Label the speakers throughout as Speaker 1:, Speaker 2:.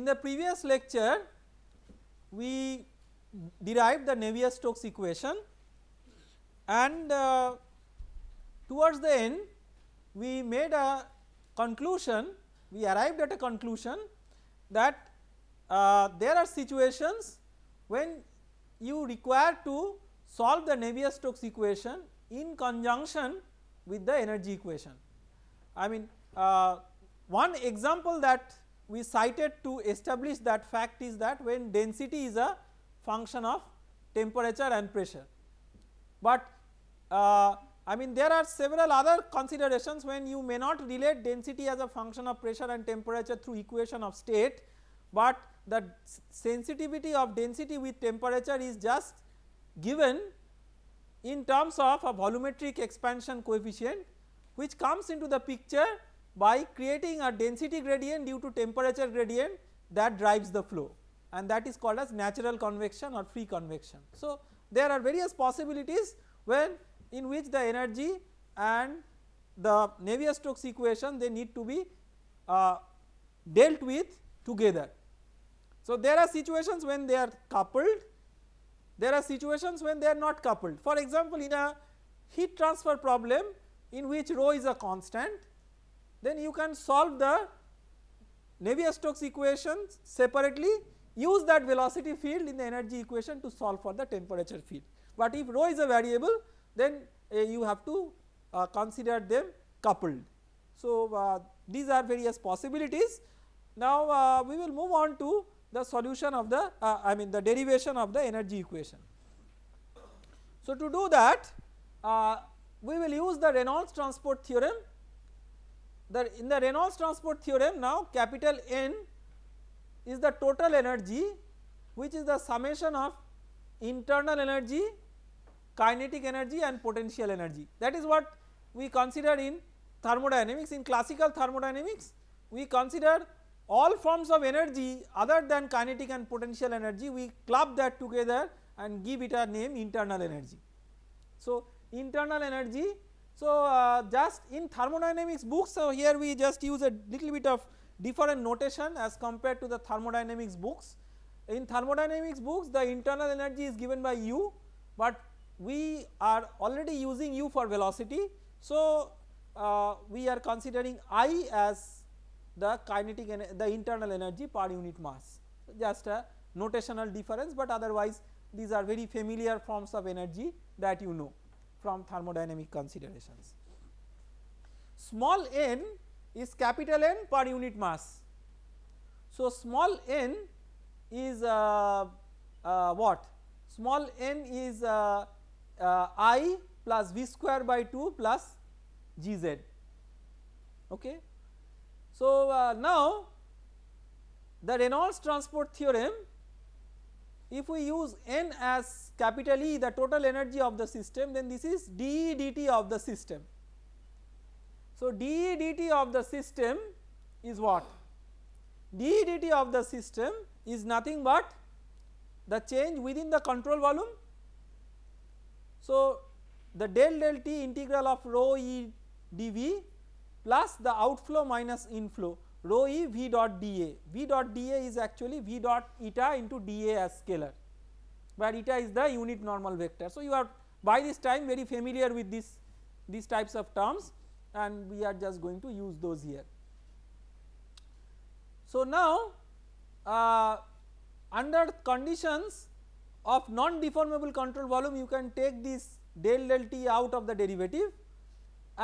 Speaker 1: In the previous lecture, we derived the Navier-Stokes equation and uh, towards the end we made a conclusion, we arrived at a conclusion that uh, there are situations when you require to solve the Navier-Stokes equation in conjunction with the energy equation. I mean uh, one example that we cited to establish that fact is that when density is a function of temperature and pressure. But uh, I mean there are several other considerations when you may not relate density as a function of pressure and temperature through equation of state, but the sensitivity of density with temperature is just given in terms of a volumetric expansion coefficient which comes into the picture by creating a density gradient due to temperature gradient that drives the flow and that is called as natural convection or free convection. So, there are various possibilities when in which the energy and the Navier-Stokes equation they need to be uh, dealt with together. So, there are situations when they are coupled, there are situations when they are not coupled. For example, in a heat transfer problem in which rho is a constant then you can solve the Navier-Stokes equation separately use that velocity field in the energy equation to solve for the temperature field. But if rho is a variable then uh, you have to uh, consider them coupled. So, uh, these are various possibilities. Now, uh, we will move on to the solution of the uh, I mean the derivation of the energy equation. So, to do that uh, we will use the Reynolds transport theorem the in the Reynolds transport theorem now capital N is the total energy which is the summation of internal energy, kinetic energy and potential energy. That is what we consider in thermodynamics. In classical thermodynamics, we consider all forms of energy other than kinetic and potential energy, we club that together and give it a name internal energy. So, internal energy so, uh, just in thermodynamics books, so here we just use a little bit of different notation as compared to the thermodynamics books. In thermodynamics books, the internal energy is given by u, but we are already using u for velocity. So, uh, we are considering I as the kinetic the internal energy per unit mass just a notational difference, but otherwise these are very familiar forms of energy that you know from thermodynamic considerations. Small n is capital N per unit mass. So, small n is uh, uh, what? Small n is uh, uh i plus v square by 2 plus g z. Okay. So, uh, now the Reynolds transport theorem if we use N as capital E the total energy of the system then this is dE dt of the system. So, dE dt of the system is what? dE dt of the system is nothing but the change within the control volume. So, the del del t integral of rho E dV plus the outflow minus inflow rho e v dot dA, v dot dA is actually v dot eta into dA as scalar where eta is the unit normal vector. So, you are by this time very familiar with this these types of terms and we are just going to use those here. So, now uh, under conditions of non deformable control volume you can take this del del t out of the derivative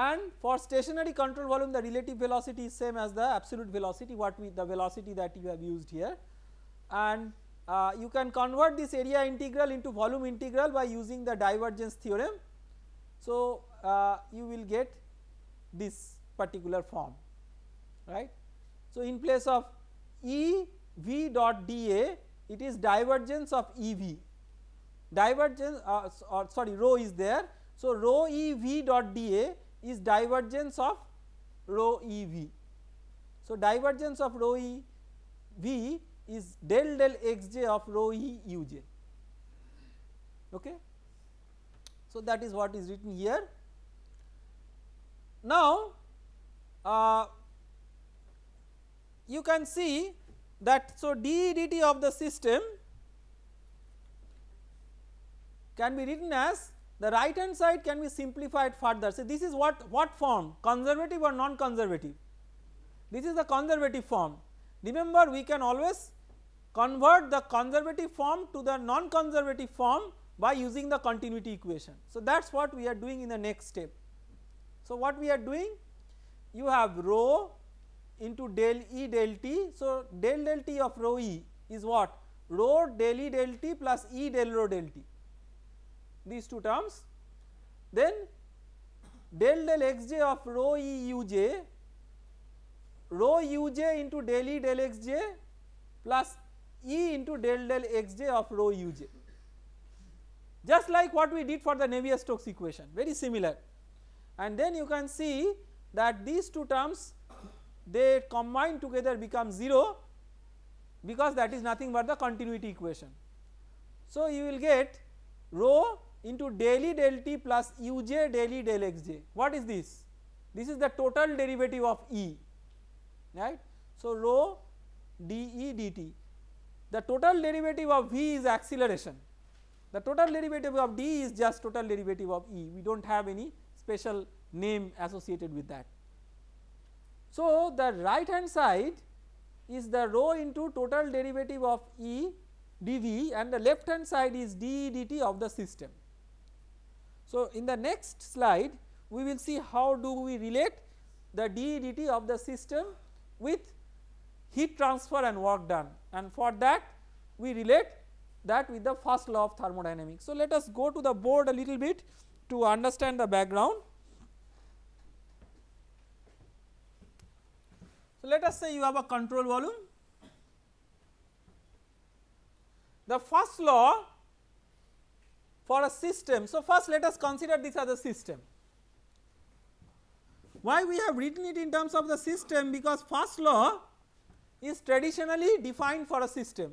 Speaker 1: and for stationary control volume the relative velocity is same as the absolute velocity what we the velocity that you have used here and uh, you can convert this area integral into volume integral by using the divergence theorem. So, uh, you will get this particular form right. So, in place of E v dot d a it is divergence of E v divergence uh, or uh, sorry rho is there. So, rho E v dot d a is divergence of rho E v. So, divergence of rho E v is del del x j of rho E u j. Okay. So, that is what is written here. Now, uh, you can see that so d dt of the system can be written as the right hand side can be simplified further. So, this is what, what form conservative or non-conservative. This is the conservative form. Remember we can always convert the conservative form to the non-conservative form by using the continuity equation. So, that is what we are doing in the next step. So, what we are doing you have rho into del E del t. So, del del t of rho E is what rho del E del t plus E del rho del t these two terms. Then del del xj of rho e uj rho uj into del e del xj plus e into del del xj of rho uj. Just like what we did for the Navier-Stokes equation very similar and then you can see that these two terms they combine together become 0 because that is nothing but the continuity equation. So, you will get rho into daily del t plus uj daily del xj. What is this? This is the total derivative of E, right. So, rho d e d t. The total derivative of V is acceleration. The total derivative of d is just total derivative of E. We do not have any special name associated with that. So, the right hand side is the rho into total derivative of E dV and the left hand side is dE dt of the system. So, in the next slide we will see how do we relate the dE/dt of the system with heat transfer and work done and for that we relate that with the first law of thermodynamics. So, let us go to the board a little bit to understand the background. So, let us say you have a control volume. The first law for a system. So, first let us consider this as a system. Why we have written it in terms of the system? Because first law is traditionally defined for a system.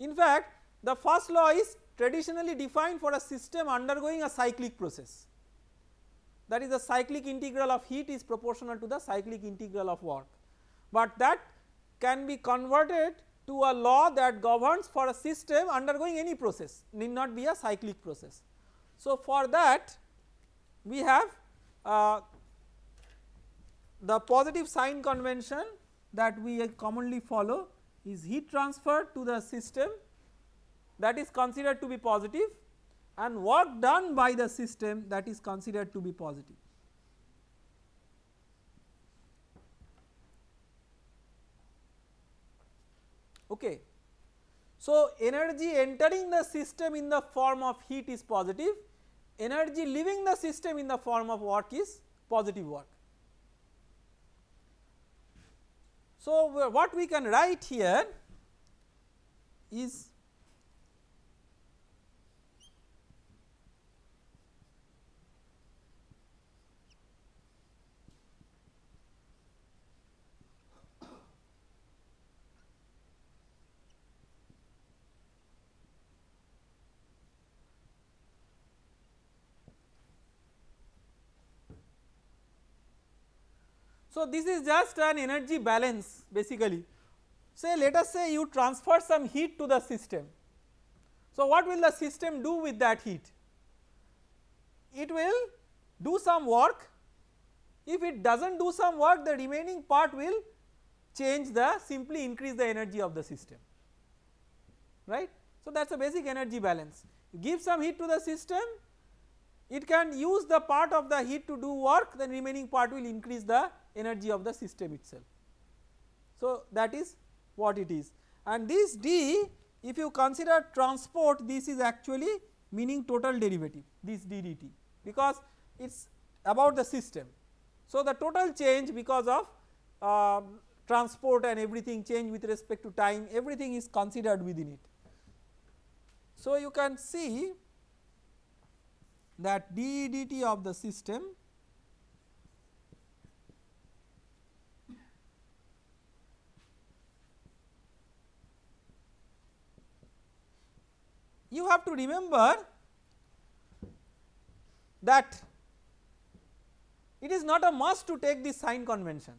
Speaker 1: In fact, the first law is traditionally defined for a system undergoing a cyclic process. That is the cyclic integral of heat is proportional to the cyclic integral of work, but that can be converted to a law that governs for a system undergoing any process need not be a cyclic process. So, for that we have uh, the positive sign convention that we commonly follow is heat transfer to the system that is considered to be positive and work done by the system that is considered to be positive. Okay. So, energy entering the system in the form of heat is positive, energy leaving the system in the form of work is positive work. So, what we can write here is So, this is just an energy balance basically say let us say you transfer some heat to the system. So, what will the system do with that heat? It will do some work if it does not do some work the remaining part will change the simply increase the energy of the system right. So, that is a basic energy balance give some heat to the system it can use the part of the heat to do work then remaining part will increase the energy of the system itself. So, that is what it is and this d if you consider transport this is actually meaning total derivative this ddt because it is about the system. So, the total change because of uh, transport and everything change with respect to time everything is considered within it. So, you can see that d dt of the system you have to remember that it is not a must to take the sign convention.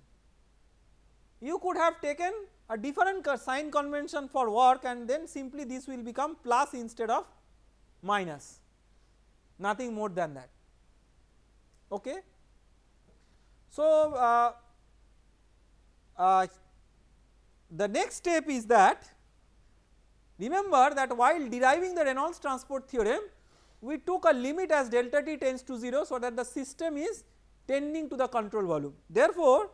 Speaker 1: You could have taken a different sign convention for work and then simply this will become plus instead of minus nothing more than that. Okay. So, uh, uh, the next step is that Remember that while deriving the Reynolds transport theorem, we took a limit as delta t tends to 0 so that the system is tending to the control volume. Therefore,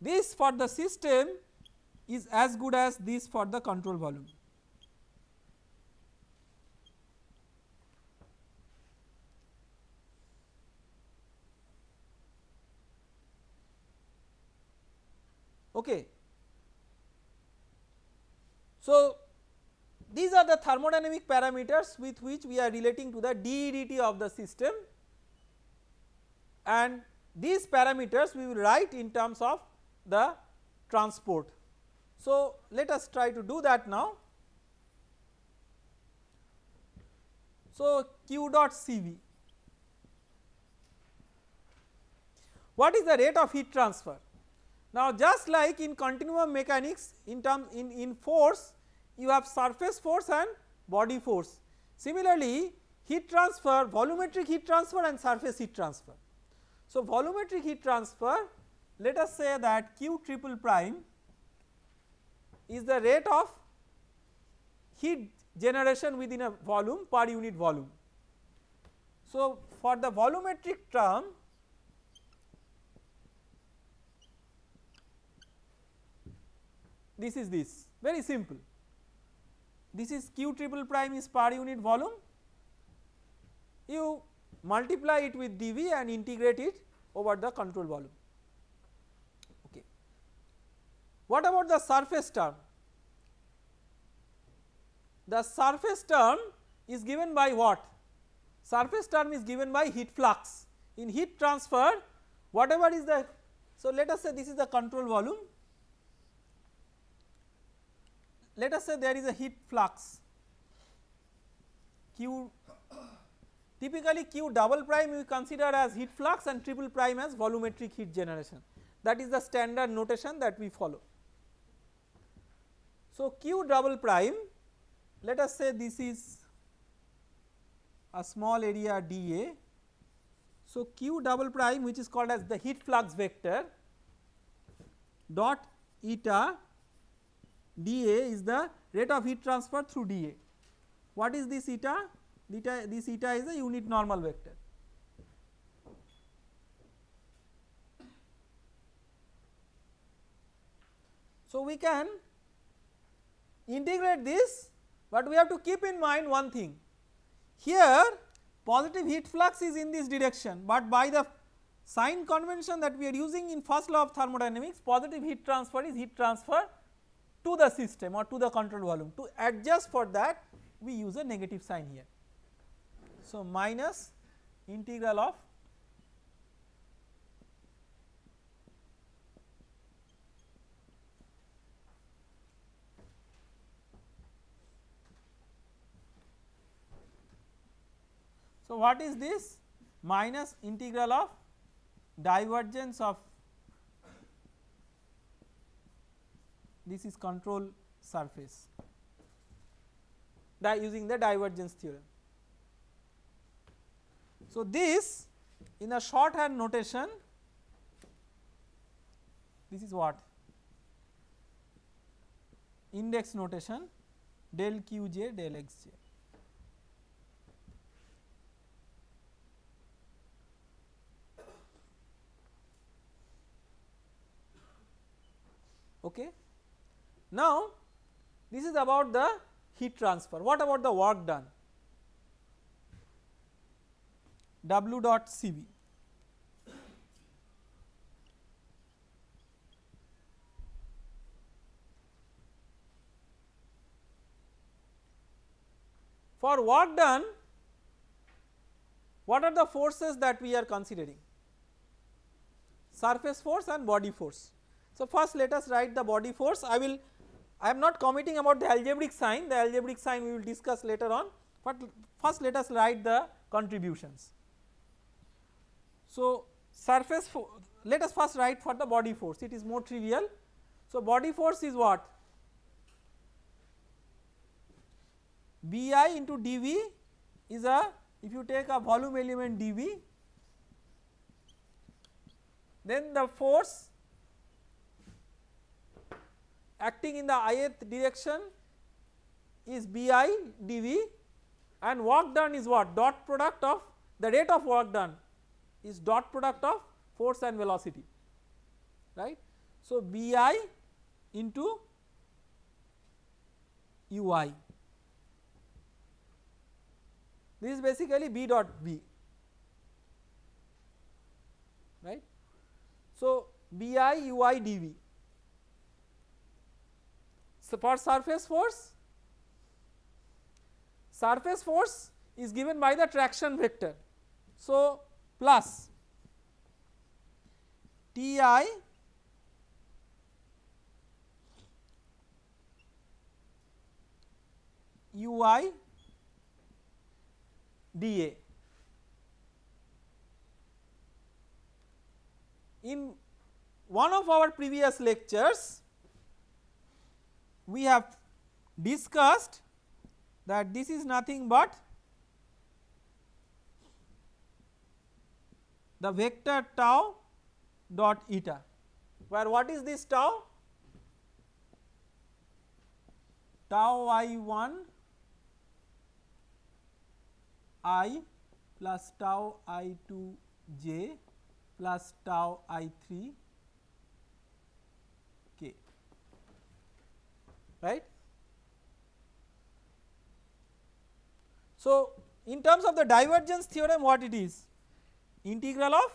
Speaker 1: this for the system is as good as this for the control volume. Okay. So, these are the thermodynamic parameters with which we are relating to the dEdt of the system and these parameters we will write in terms of the transport. So, let us try to do that now. So, Q dot Cv. What is the rate of heat transfer? Now, just like in continuum mechanics in terms in, in force you have surface force and body force. Similarly, heat transfer, volumetric heat transfer and surface heat transfer. So, volumetric heat transfer let us say that q triple prime is the rate of heat generation within a volume per unit volume. So, for the volumetric term this is this very simple this is q triple prime is per unit volume, you multiply it with dV and integrate it over the control volume. Okay. What about the surface term? The surface term is given by what? Surface term is given by heat flux. In heat transfer, whatever is the, so let us say this is the control volume let us say there is a heat flux q typically q double prime we consider as heat flux and triple prime as volumetric heat generation that is the standard notation that we follow. So, q double prime let us say this is a small area dA. So, q double prime which is called as the heat flux vector dot eta dA is the rate of heat transfer through dA. What is this eta? Theta, this eta is a unit normal vector. So, we can integrate this, but we have to keep in mind one thing. Here positive heat flux is in this direction, but by the sign convention that we are using in first law of thermodynamics positive heat transfer is heat transfer to the system or to the control volume to adjust for that we use a negative sign here. So, minus integral of So, what is this minus integral of divergence of this is control surface using the divergence theorem. So, this in a shorthand notation this is what index notation del q j del x j. Okay. Now, this is about the heat transfer. What about the work done? W dot Cv. For work done, what are the forces that we are considering? Surface force and body force. So, first let us write the body force. I will I am not commenting about the algebraic sign, the algebraic sign we will discuss later on, but first let us write the contributions. So, surface let us first write for the body force, it is more trivial. So, body force is what? bi into dv is a if you take a volume element dv then the force acting in the ith direction is bi dv and work done is what dot product of the rate of work done is dot product of force and velocity right. So, bi into ui this is basically b dot b right. So, bi ui dv for surface force, surface force is given by the traction vector. So, plus T i u i d a in one of our previous lectures we have discussed that this is nothing but the vector tau dot eta where what is this tau? Tau i 1 i plus tau i 2 j plus tau i 3 right. So, in terms of the divergence theorem what it is? Integral of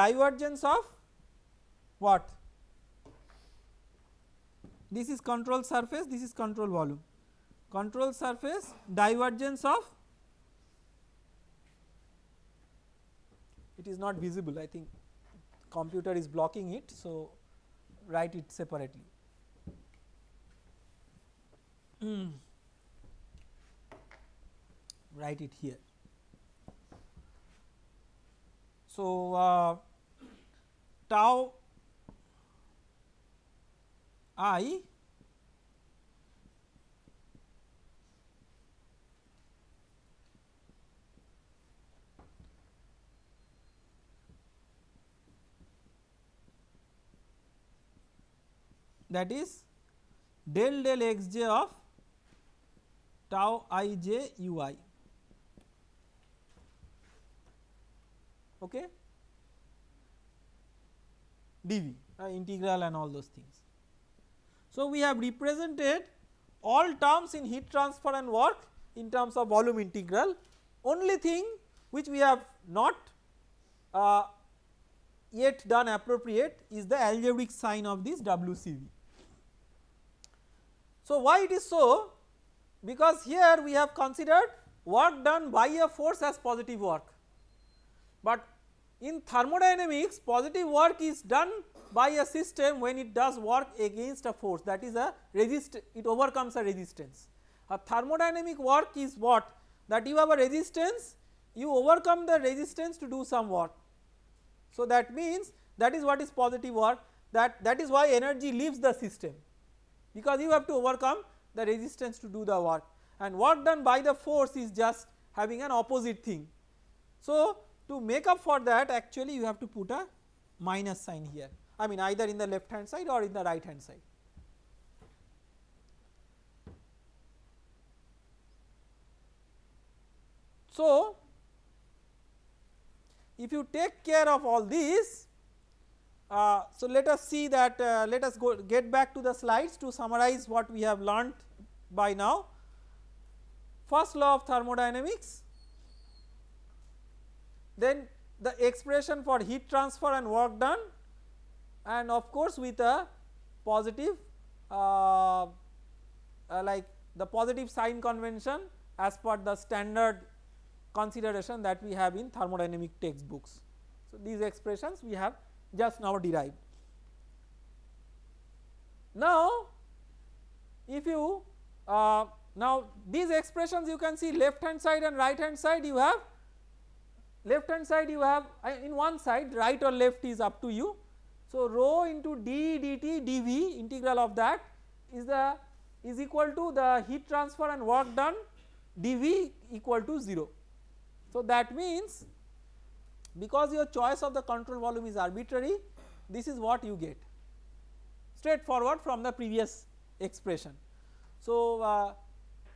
Speaker 1: divergence of what? This is control surface, this is control volume. Control surface divergence of it is not visible I think computer is blocking it, so write it separately. Mm. write it here. So, uh, tau i that is del del x j of tau i j u i. Okay. dv uh, integral and all those things. So, we have represented all terms in heat transfer and work in terms of volume integral only thing which we have not uh, yet done appropriate is the algebraic sign of this WCV. So, why it is so? Because here we have considered work done by a force as positive work, but in thermodynamics positive work is done by a system when it does work against a force that is a resist it overcomes a resistance. A thermodynamic work is what that you have a resistance you overcome the resistance to do some work. So, that means that is what is positive work that that is why energy leaves the system because you have to overcome the resistance to do the work and work done by the force is just having an opposite thing. So, to make up for that actually you have to put a minus sign here I mean either in the left hand side or in the right hand side. So, if you take care of all these uh, so, let us see that uh, let us go get back to the slides to summarize what we have learnt by now. First law of thermodynamics, then the expression for heat transfer and work done and of course, with a positive uh, uh like the positive sign convention as per the standard consideration that we have in thermodynamic textbooks. So, these expressions we have just now derived. Now, if you uh, now these expressions you can see left hand side and right hand side you have left hand side you have uh, in one side right or left is up to you. So, rho into d dt dv integral of that is the is equal to the heat transfer and work done dv equal to 0. So, that means because your choice of the control volume is arbitrary this is what you get straightforward from the previous expression. So, uh,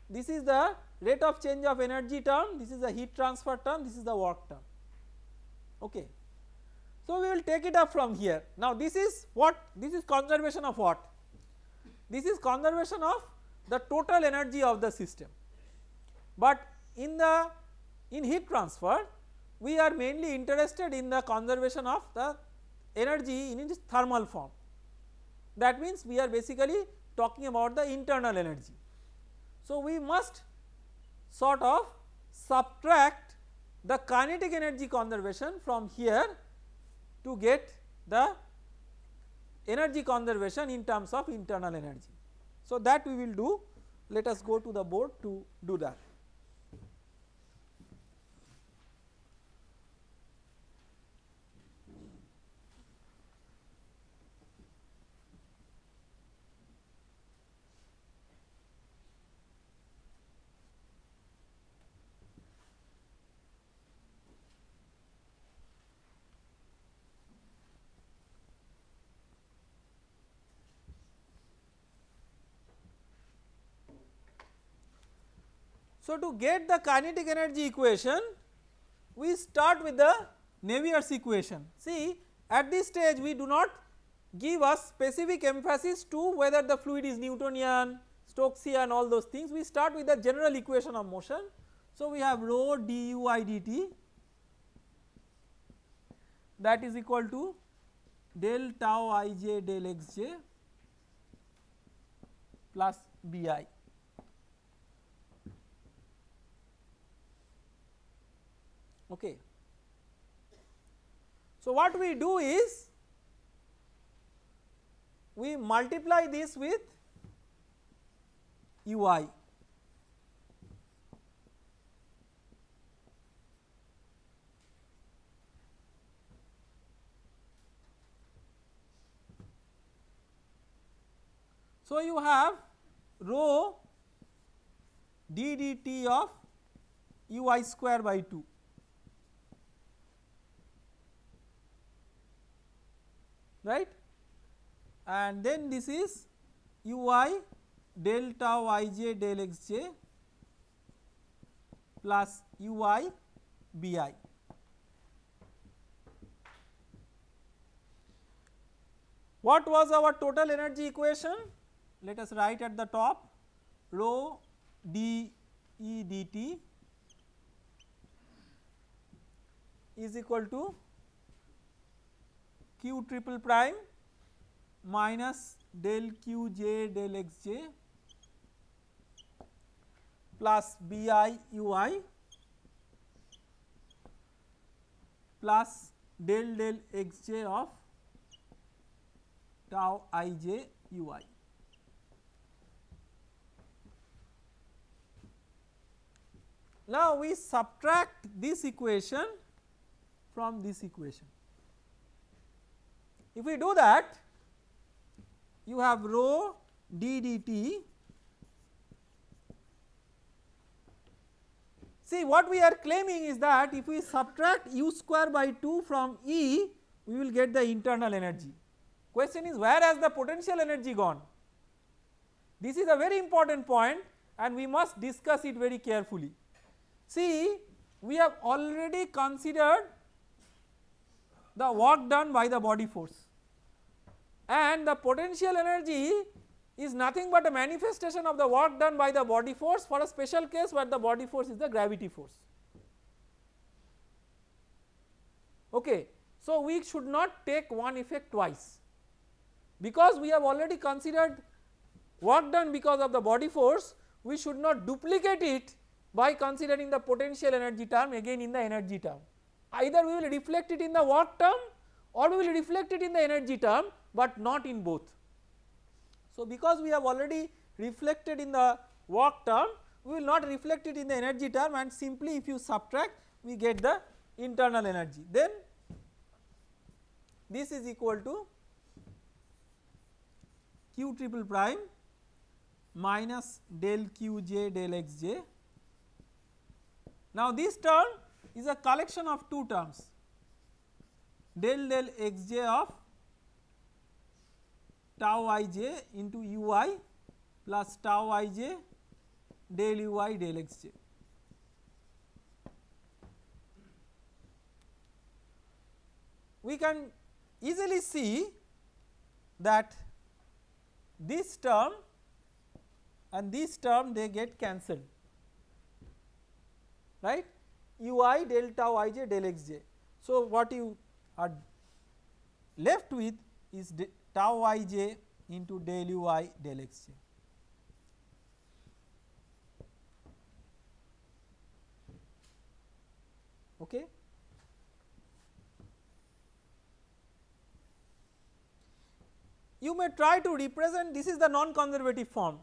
Speaker 1: this is the rate of change of energy term, this is the heat transfer term, this is the work term. Okay. So, we will take it up from here. Now, this is what? This is conservation of what? This is conservation of the total energy of the system, but in the in heat transfer we are mainly interested in the conservation of the energy in its thermal form. That means, we are basically talking about the internal energy. So, we must sort of subtract the kinetic energy conservation from here to get the energy conservation in terms of internal energy. So, that we will do let us go to the board to do that. So, to get the kinetic energy equation, we start with the Navier's equation. See at this stage we do not give us specific emphasis to whether the fluid is Newtonian, Stokesian all those things. We start with the general equation of motion. So, we have rho du dt that is equal to del tau i j del x j plus b i. Okay. So, what we do is we multiply this with ui. So, you have rho d d t of ui square by 2. right and then this is u i delta y j del x j plus bi. What was our total energy equation? Let us write at the top rho d e d t is equal to q triple prime minus del q j del x j plus b i u i plus del del x j of tau i j u i. Now, we subtract this equation from this equation. If we do that, you have rho d dt. See what we are claiming is that if we subtract u square by 2 from E, we will get the internal energy. Question is where has the potential energy gone? This is a very important point and we must discuss it very carefully. See we have already considered the work done by the body force and the potential energy is nothing but a manifestation of the work done by the body force for a special case where the body force is the gravity force. Okay. So, we should not take one effect twice because we have already considered work done because of the body force we should not duplicate it by considering the potential energy term again in the energy term. Either we will reflect it in the work term or we will reflect it in the energy term but not in both. So, because we have already reflected in the work term we will not reflect it in the energy term and simply if you subtract we get the internal energy. Then this is equal to q triple prime minus del q j del x j. Now, this term is a collection of two terms del del x j of tau ij into ui plus tau ij del ui del xj. We can easily see that this term and this term they get cancelled right ui del tau ij del xj. So, what you are left with is tau y j into del ui del xj. Okay. You may try to represent this is the non-conservative form.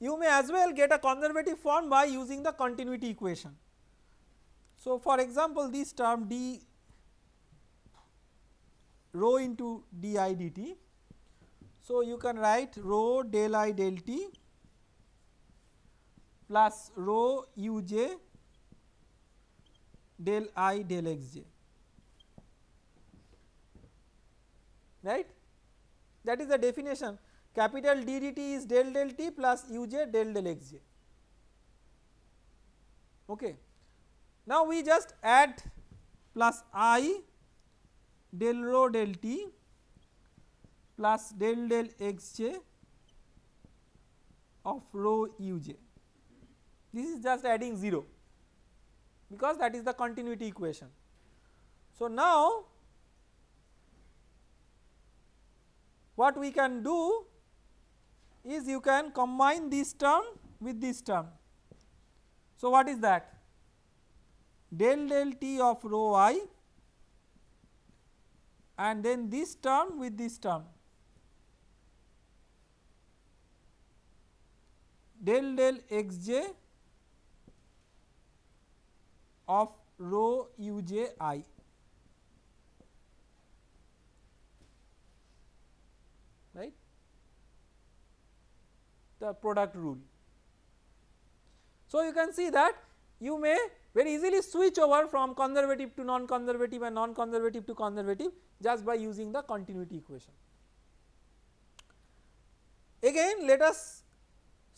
Speaker 1: You may as well get a conservative form by using the continuity equation. So, for example, this term d rho into d i d t. So, you can write rho del i del t plus rho u j del i del x j right that is the definition capital D dt is del del t plus u j del del x j. Okay. Now, we just add plus i del rho del t plus del del x j of rho u j. This is just adding 0 because that is the continuity equation. So, now what we can do is you can combine this term with this term. So, what is that? Del del t of rho i and then this term with this term. del del x j of rho u j i. right the product rule. So, you can see that you may very easily switch over from conservative to non-conservative and non-conservative to conservative just by using the continuity equation. Again let us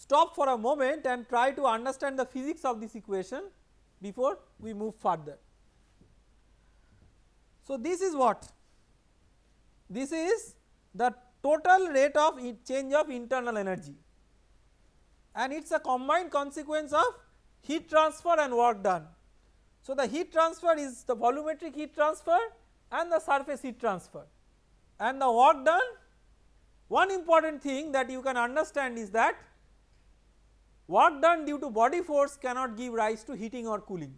Speaker 1: stop for a moment and try to understand the physics of this equation before we move further. So, this is what? This is the total rate of change of internal energy and it is a combined consequence of heat transfer and work done. So, the heat transfer is the volumetric heat transfer and the surface heat transfer and the work done. One important thing that you can understand is that Work done due to body force cannot give rise to heating or cooling,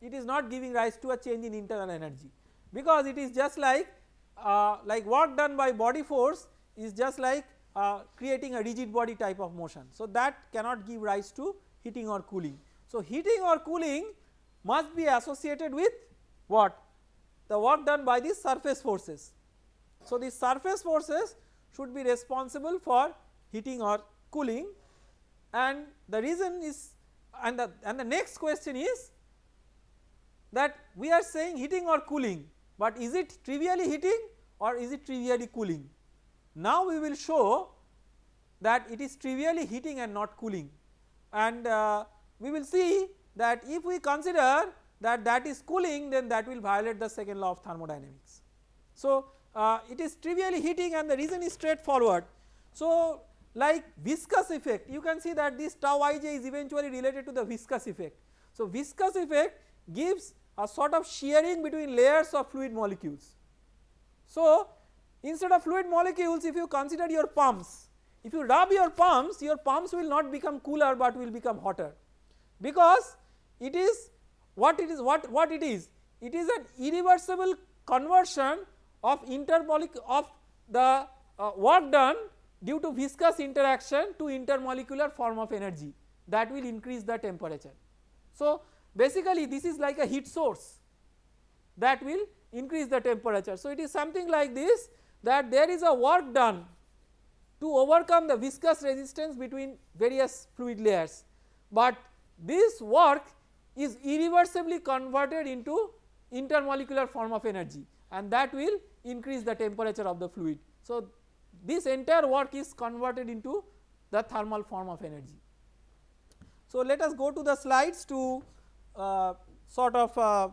Speaker 1: it is not giving rise to a change in internal energy because it is just like uh, like work done by body force is just like uh, creating a rigid body type of motion. So, that cannot give rise to heating or cooling. So, heating or cooling must be associated with what? The work done by the surface forces. So, the surface forces should be responsible for heating or cooling and the reason is and the and the next question is that we are saying heating or cooling, but is it trivially heating or is it trivially cooling? Now we will show that it is trivially heating and not cooling and uh, we will see that if we consider that that is cooling then that will violate the second law of thermodynamics. So, uh, it is trivially heating and the reason is straightforward. So, like viscous effect you can see that this tau ij is eventually related to the viscous effect. So, viscous effect gives a sort of shearing between layers of fluid molecules. So, instead of fluid molecules if you consider your pumps if you rub your pumps your pumps will not become cooler but will become hotter because it is what it is what what it is it is an irreversible conversion of intermolecular of the uh, work done due to viscous interaction to intermolecular form of energy that will increase the temperature. So, basically this is like a heat source that will increase the temperature. So, it is something like this that there is a work done to overcome the viscous resistance between various fluid layers, but this work is irreversibly converted into intermolecular form of energy and that will increase the temperature of the fluid. So, this entire work is converted into the thermal form of energy. So, let us go to the slides to uh, sort of uh,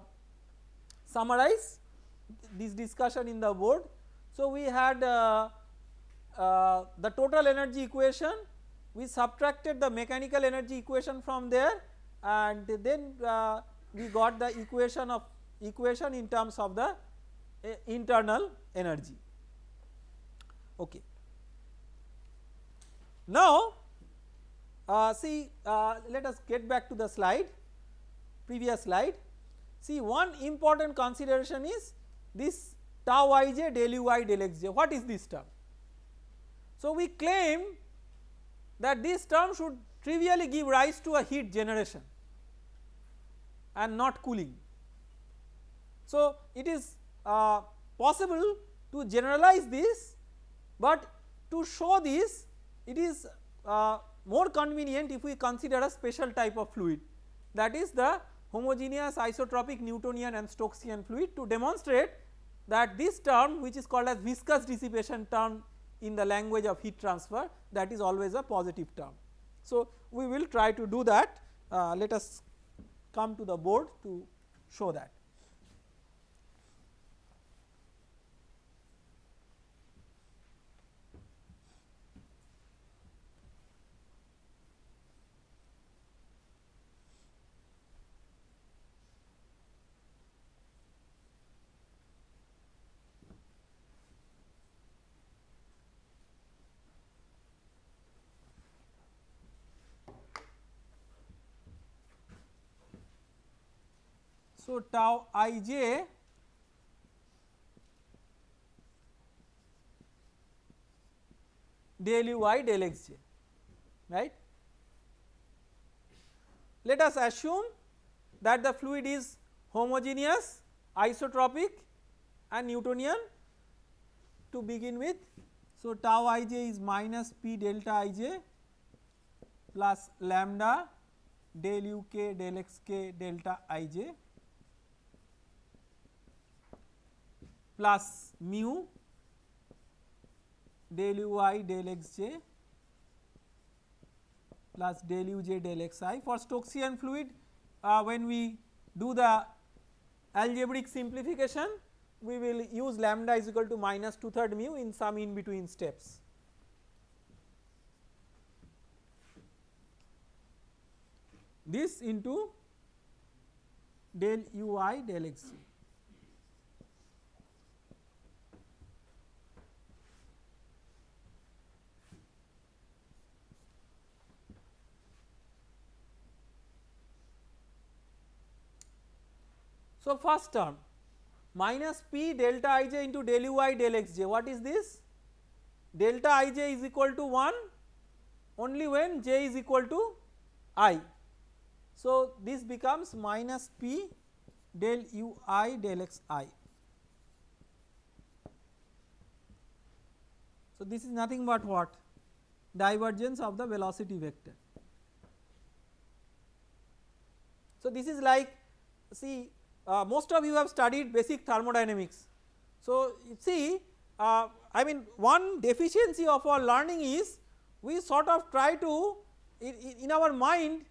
Speaker 1: summarize this discussion in the board. So, we had uh, uh the total energy equation, we subtracted the mechanical energy equation from there and then uh, we got the equation of equation in terms of the uh, internal energy. Okay. Now, uh, see uh, let us get back to the slide previous slide. See one important consideration is this tau ij del u i del x j what is this term. So, we claim that this term should trivially give rise to a heat generation and not cooling. So, it is uh, possible to generalize this but to show this it is uh, more convenient if we consider a special type of fluid that is the homogeneous isotropic Newtonian and Stokesian fluid to demonstrate that this term which is called as viscous dissipation term in the language of heat transfer that is always a positive term. So, we will try to do that uh, let us come to the board to show that. tau i j del u i del x j right. Let us assume that the fluid is homogeneous, isotropic and Newtonian to begin with. So, tau i j is minus p delta i j plus lambda del u k del x k delta i j plus mu del u i del x j plus del u j del x i. For Stokesian fluid uh, when we do the algebraic simplification we will use lambda is equal to minus 2 third mu in some in between steps. This into del u i del x j. So, first term minus p delta i j into del u i del x j what is this? Delta i j is equal to 1 only when j is equal to i. So, this becomes minus p del u i del x i. So, this is nothing but what divergence of the velocity vector. So, this is like see uh, most of you have studied basic thermodynamics. So, see uh, I mean one deficiency of our learning is we sort of try to in, in our mind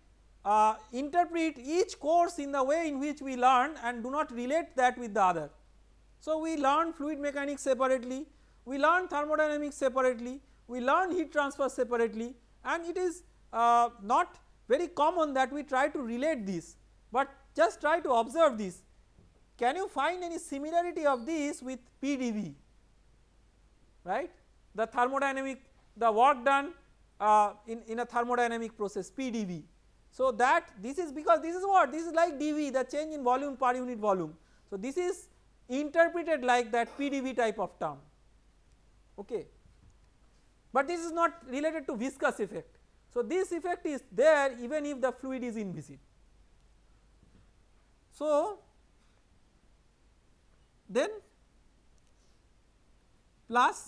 Speaker 1: uh, interpret each course in the way in which we learn and do not relate that with the other. So, we learn fluid mechanics separately, we learn thermodynamics separately, we learn heat transfer separately and it is uh, not very common that we try to relate these, but just try to observe this can you find any similarity of this with PdV, right? The thermodynamic, the work done uh, in, in a thermodynamic process PdV. So, that this is because this is what? This is like dV, the change in volume per unit volume. So, this is interpreted like that PdV type of term, okay. But this is not related to viscous effect. So, this effect is there even if the fluid is inviscid. So, then plus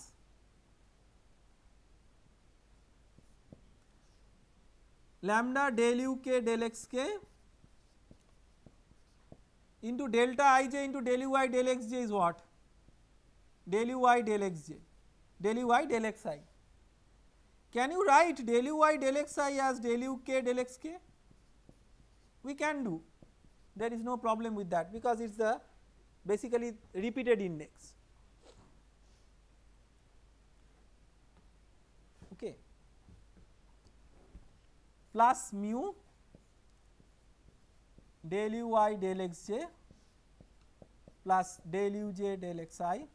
Speaker 1: lambda del u k del x k into delta i j into del u i del x j is what? del u i del x j del u i del x i. Can you write del u i del x i as del u k del x k? We can do there is no problem with that because it is the basically repeated index. Okay, plus mu del u i del x j plus del u j del x i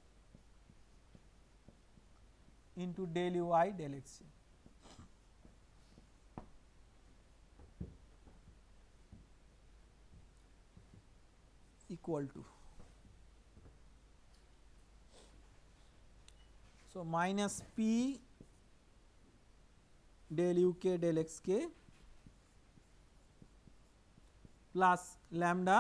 Speaker 1: into del u i del x j. equal to so minus p del u k del x k plus lambda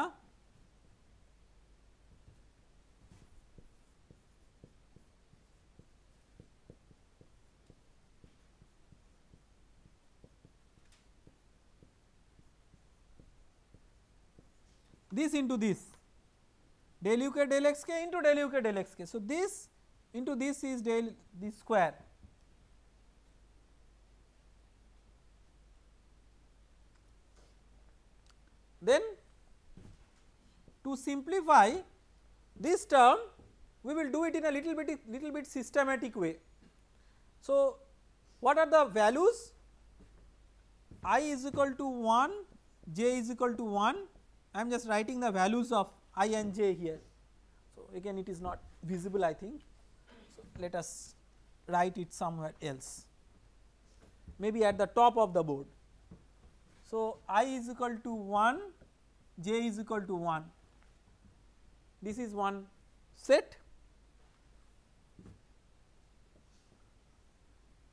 Speaker 1: this into this del u k del x k into del u k del x k. So, this into this is del the square then to simplify this term we will do it in a little bit little bit systematic way. So, what are the values i is equal to 1 j is equal to 1 I am just writing the values of i and j here. So, again it is not visible I think let us write it somewhere else maybe at the top of the board. So, i is equal to 1 j is equal to 1 this is one set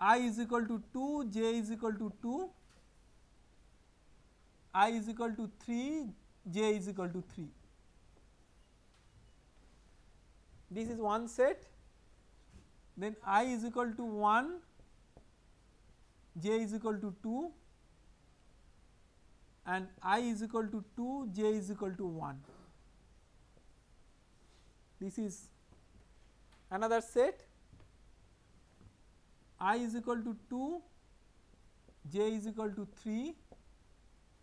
Speaker 1: i is equal to 2 j is equal to 2 i is equal to 3 j is equal to 3 this is one set then i is equal to 1, j is equal to 2 and i is equal to 2, j is equal to 1. This is another set i is equal to 2, j is equal to 3,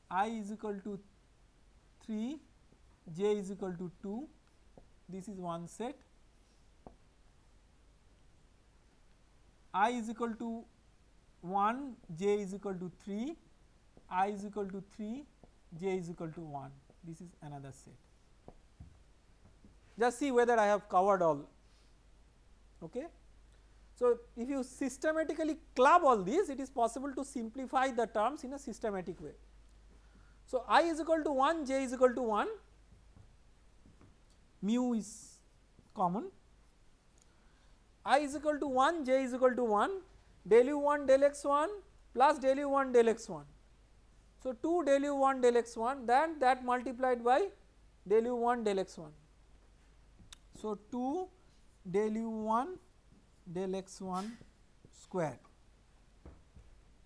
Speaker 1: i is equal to 3, j is equal to 2, this is one set i is equal to 1, j is equal to 3, i is equal to 3, j is equal to 1. This is another set. Just see whether I have covered all. Okay. So, if you systematically club all these, it is possible to simplify the terms in a systematic way. So, i is equal to 1, j is equal to 1, mu is common i is equal to 1, j is equal to 1, del u1 del x1 plus del u1 del x1. So, 2 del u1 del x1 then that multiplied by del u1 del x1. So, 2 del u1 del x1 square.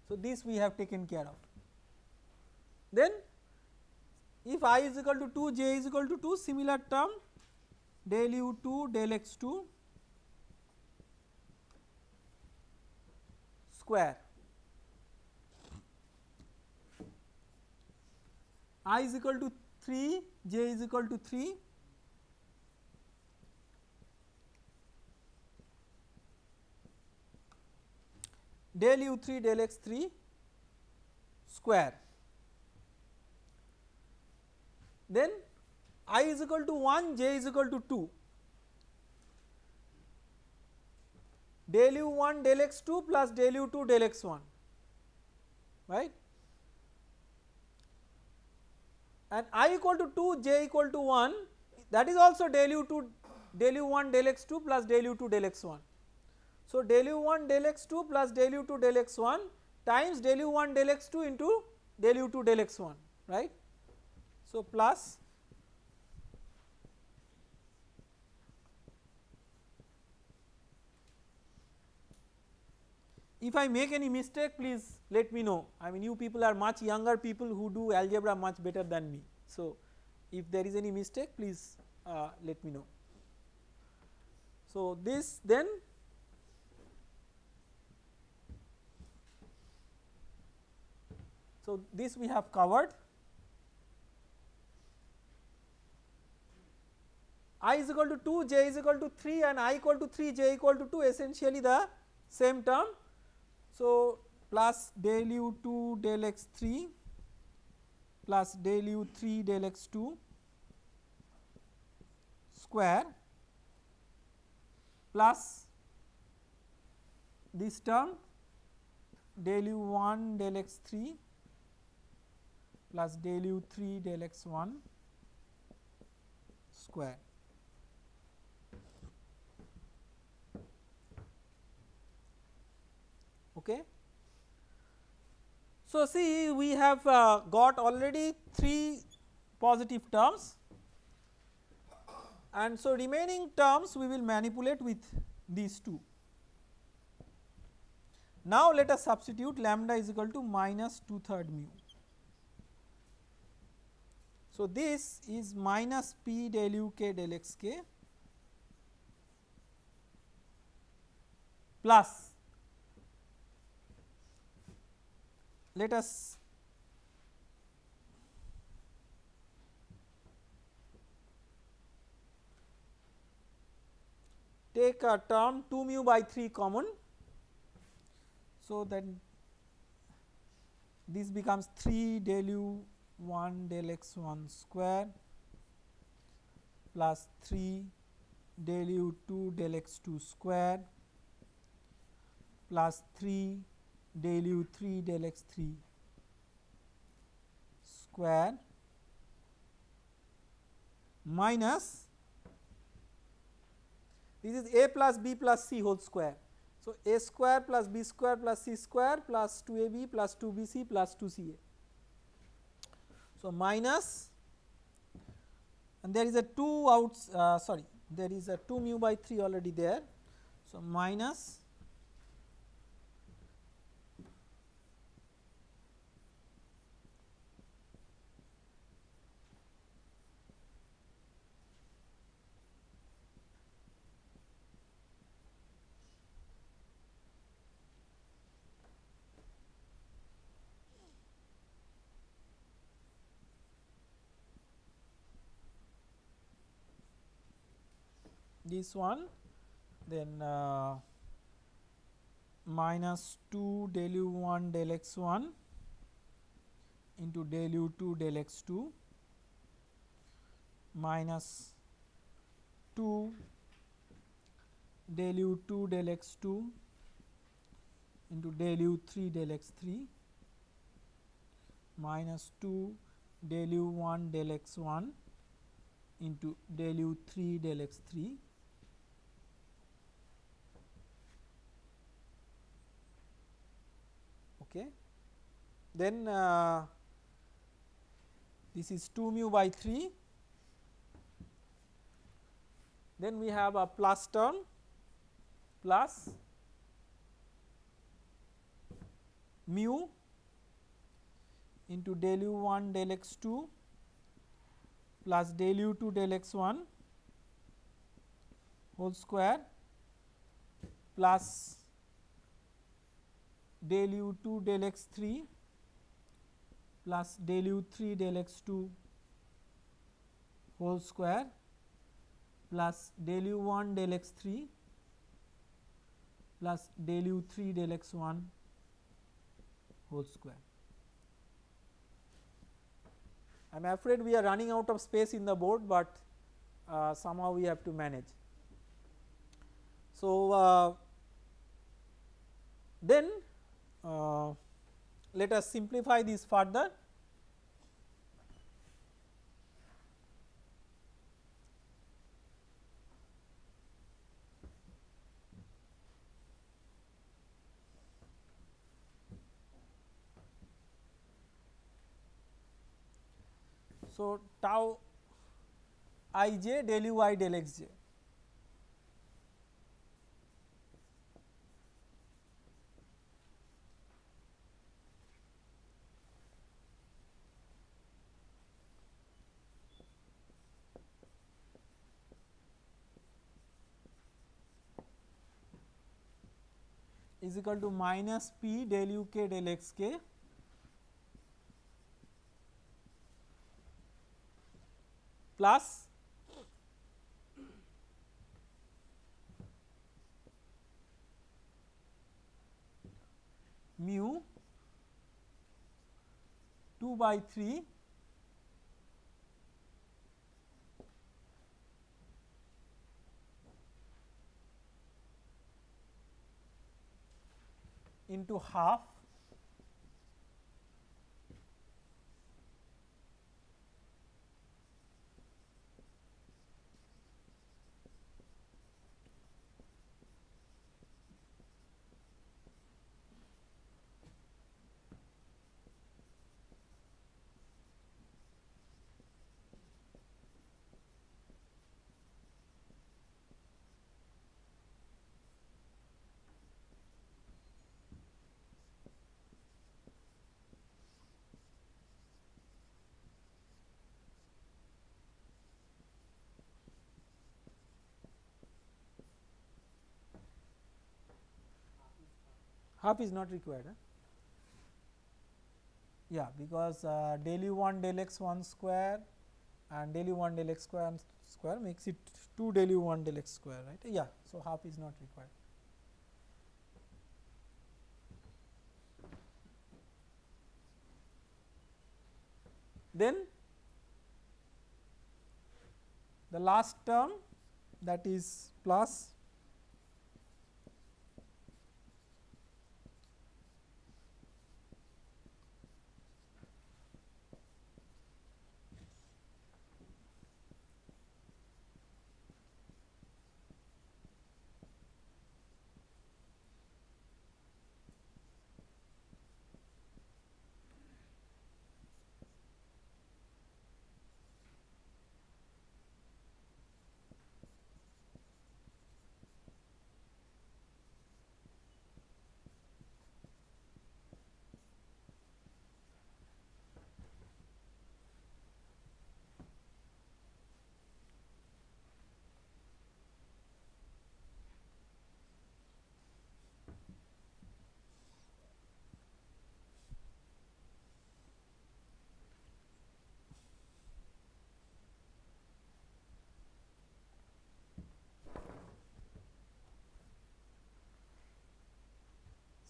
Speaker 1: So, this we have taken care of. Then if i is equal to 2 j is equal to 2 similar term del u2 del x2 square i is equal to 3 j is equal to 3 del u 3 del x 3 square. Then i is equal to 1 j is equal to 2 del u1 del x2 plus del u2 del x1 right and i equal to 2 j equal to 1 that is also del u2 del u1 del x2 plus del u2 del x1. So, del u1 del x2 plus del u2 del x1 times del u1 del x2 into del u2 del x1 right. So, plus if I make any mistake please let me know I mean you people are much younger people who do algebra much better than me. So, if there is any mistake please uh, let me know. So, this then so this we have covered i is equal to 2 j is equal to 3 and i equal to 3 j equal to 2 essentially the same term so, plus del u 2 del x 3 plus del u 3 del x 2 square plus this term del u 1 del x 3 plus del u 3 del x 1 square. Okay. So, see we have uh, got already 3 positive terms and so remaining terms we will manipulate with these 2. Now, let us substitute lambda is equal to minus 2 third mu. So, this is minus p del u k del x k plus let us take a term 2 mu by 3 common. So, then this becomes 3 del u 1 del x 1 square plus 3 del u 2 del x 2 square plus 3 del u 3 del x 3 square minus this is a plus b plus c whole square. So, a square plus b square plus c square plus 2 a b plus 2 b c plus 2 c a. So, minus and there is a 2 out uh, sorry there is a 2 mu by 3 already there. So, minus this one then uh, minus 2 del u 1 del x 1 into del u 2 del x 2 minus 2 del u 2 del x 2 into del u 3 del x 3 minus 2 del u 1 del x 1 into del u 3 del x 3 okay. Then uh, this is 2 mu by 3, then we have a plus term plus mu into del u 1 del x 2 plus del u 2 del x 1 whole square plus del u 2 del x 3 plus del u 3 del x 2 whole square plus del u 1 del x 3 plus del u 3 del x 1 whole square. I am afraid we are running out of space in the board, but uh, somehow we have to manage. So, uh, then uh, let us simplify this further. So, tau i j del u i del x j. Is equal to minus p del u k del x k plus mu two by three into half half is not required. Huh? Yeah, because uh, del u 1 del x 1 square and del u 1 del x square square makes it 2 del u 1 del x square, right. Yeah, so half is not required. Then the last term that is plus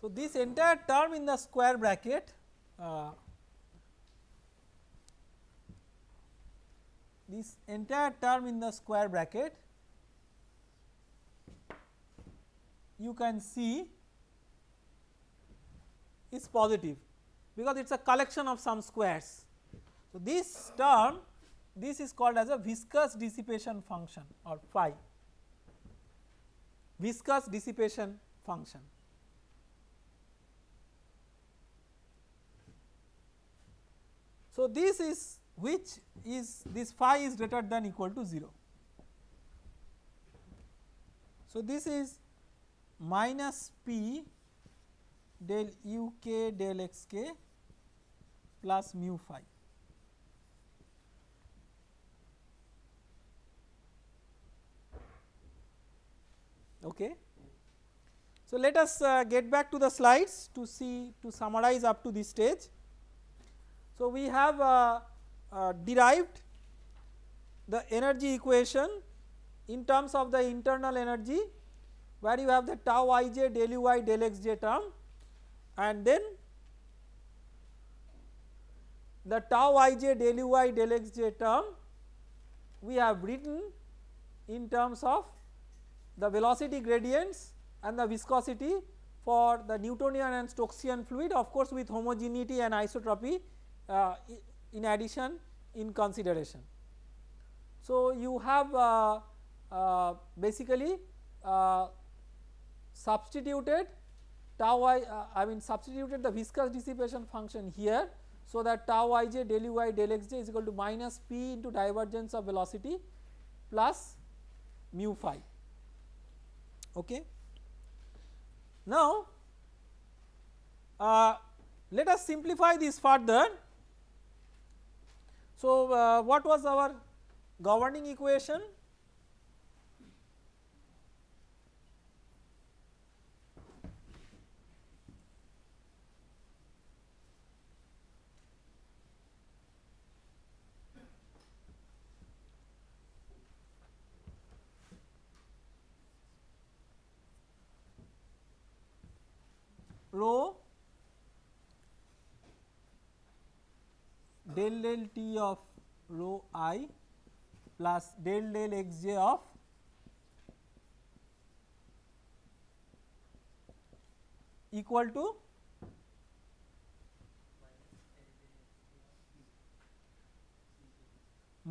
Speaker 1: So, this entire term in the square bracket uh, this entire term in the square bracket you can see is positive because it is a collection of some squares. So, this term this is called as a viscous dissipation function or phi viscous dissipation function. So, this is which is this phi is greater than equal to 0. So, this is minus p del u k del x k plus mu phi. Okay. So, let us uh, get back to the slides to see to summarize up to this stage. So, we have uh, uh, derived the energy equation in terms of the internal energy where you have the tau ij del u i del x j term and then the tau ij del u i del x j term we have written in terms of the velocity gradients and the viscosity for the Newtonian and Stokesian fluid of course with homogeneity and isotropy uh, in addition in consideration. So, you have uh, uh, basically uh, substituted tau i uh, I mean substituted the viscous dissipation function here. So, that tau ij del u i del x j is equal to minus p into divergence of velocity plus mu phi. Okay. Now, uh, let us simplify this further so, uh, what was our governing equation? rho del del t of rho i plus del del x j of equal to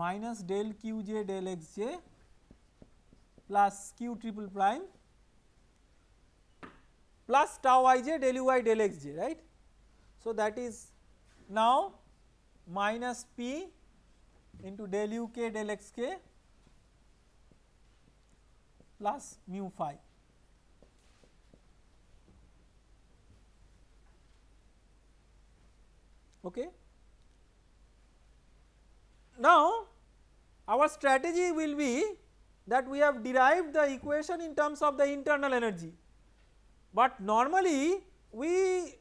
Speaker 1: minus del q j del x j plus q triple prime plus tau i j del u i del x j right. So, that is now minus p into del u k del x k plus mu phi. Okay. Now, our strategy will be that we have derived the equation in terms of the internal energy, but normally we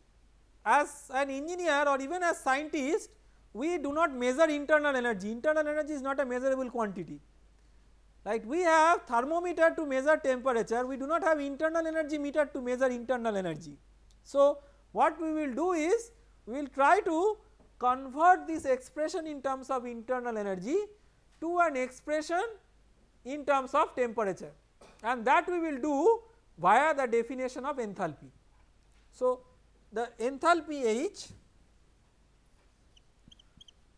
Speaker 1: as an engineer or even as scientist we do not measure internal energy, internal energy is not a measurable quantity right. We have thermometer to measure temperature, we do not have internal energy meter to measure internal energy. So, what we will do is we will try to convert this expression in terms of internal energy to an expression in terms of temperature and that we will do via the definition of enthalpy. So, the enthalpy H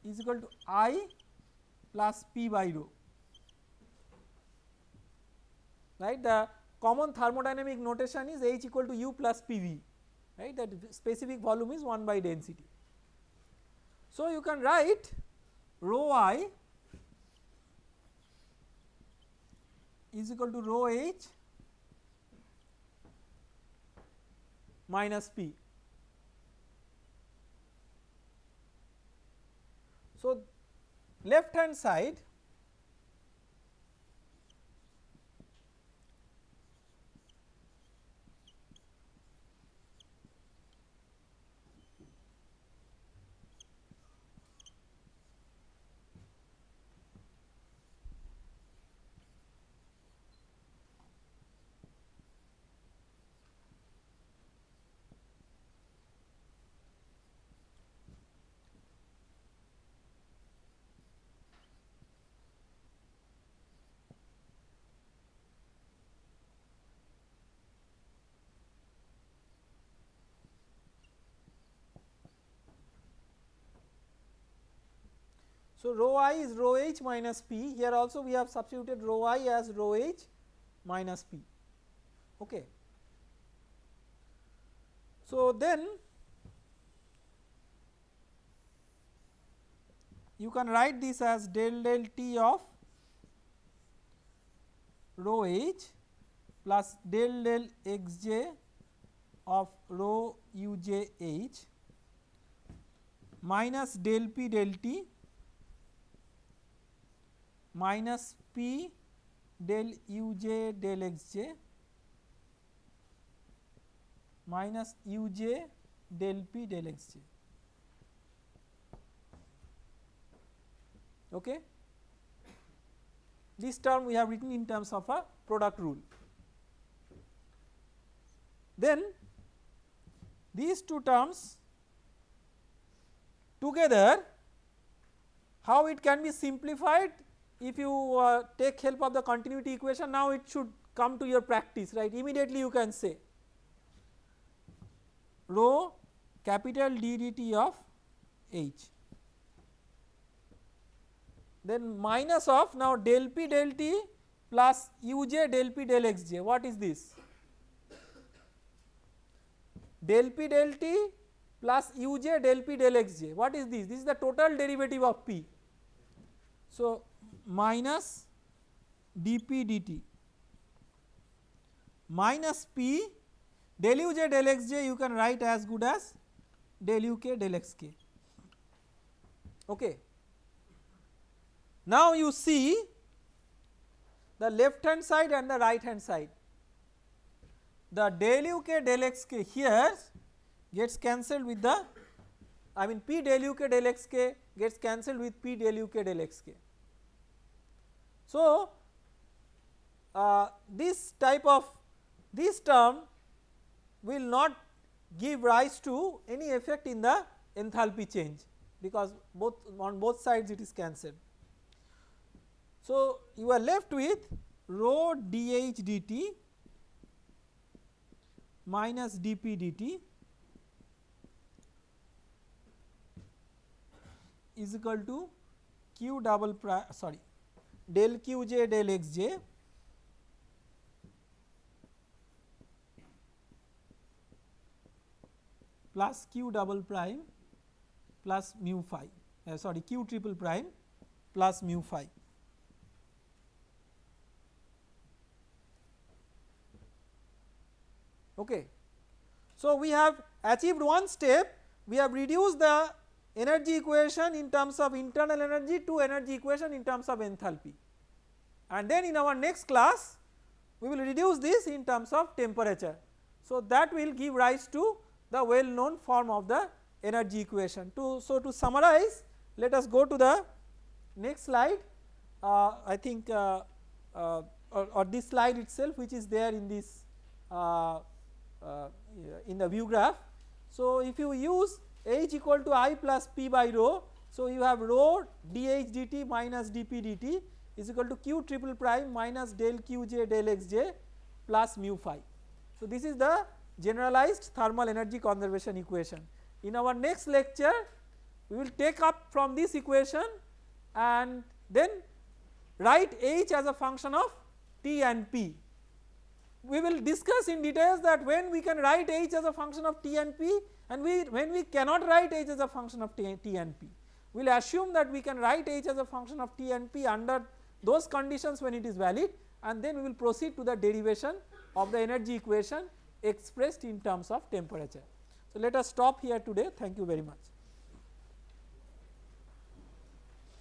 Speaker 1: is equal to i plus p by rho right the common thermodynamic notation is h equal to u plus pv right that specific volume is 1 by density. So, you can write rho i is equal to rho h minus p So, left hand side So, rho i is rho h minus p here also we have substituted rho i as rho h minus p. Okay. So, then you can write this as del del t of rho h plus del del x j of rho u j h minus del p del t minus p del u j del x j minus u j del p del x j. Okay. This term we have written in terms of a product rule. Then these two terms together how it can be simplified if you uh, take help of the continuity equation now it should come to your practice right immediately you can say rho capital d dt of h then minus of now del p del t plus u j del p del x j what is this del p del t plus u j del p del x j what is this this is the total derivative of p. So, minus dp dt minus p del u j del x j you can write as good as del u k del x k. Okay. Now you see the left hand side and the right hand side. The del u k del x k here gets cancelled with the I mean p del u k del x k gets cancelled with p del u k del x k. So, uh, this type of this term will not give rise to any effect in the enthalpy change because both on both sides it is cancelled. So, you are left with rho dH dt minus dP dt is equal to q double prime sorry del q j del x j plus q double prime plus mu phi uh, sorry q triple prime plus mu phi. Okay. So, we have achieved one step we have reduced the energy equation in terms of internal energy to energy equation in terms of enthalpy. And then in our next class we will reduce this in terms of temperature. So, that will give rise to the well known form of the energy equation. To, so, to summarize let us go to the next slide uh, I think uh, uh, or, or, this slide itself which is there in this uh, uh, in the view graph. So, if you use h equal to i plus p by rho. So, you have rho dh dt minus dp dt is equal to q triple prime minus del qj del xj plus mu phi. So, this is the generalized thermal energy conservation equation. In our next lecture, we will take up from this equation and then write h as a function of t and p we will discuss in details that when we can write h as a function of t and p and we when we cannot write h as a function of t, t and p. We will assume that we can write h as a function of t and p under those conditions when it is valid and then we will proceed to the derivation of the energy equation expressed in terms of temperature. So, let us stop here today. Thank you very much.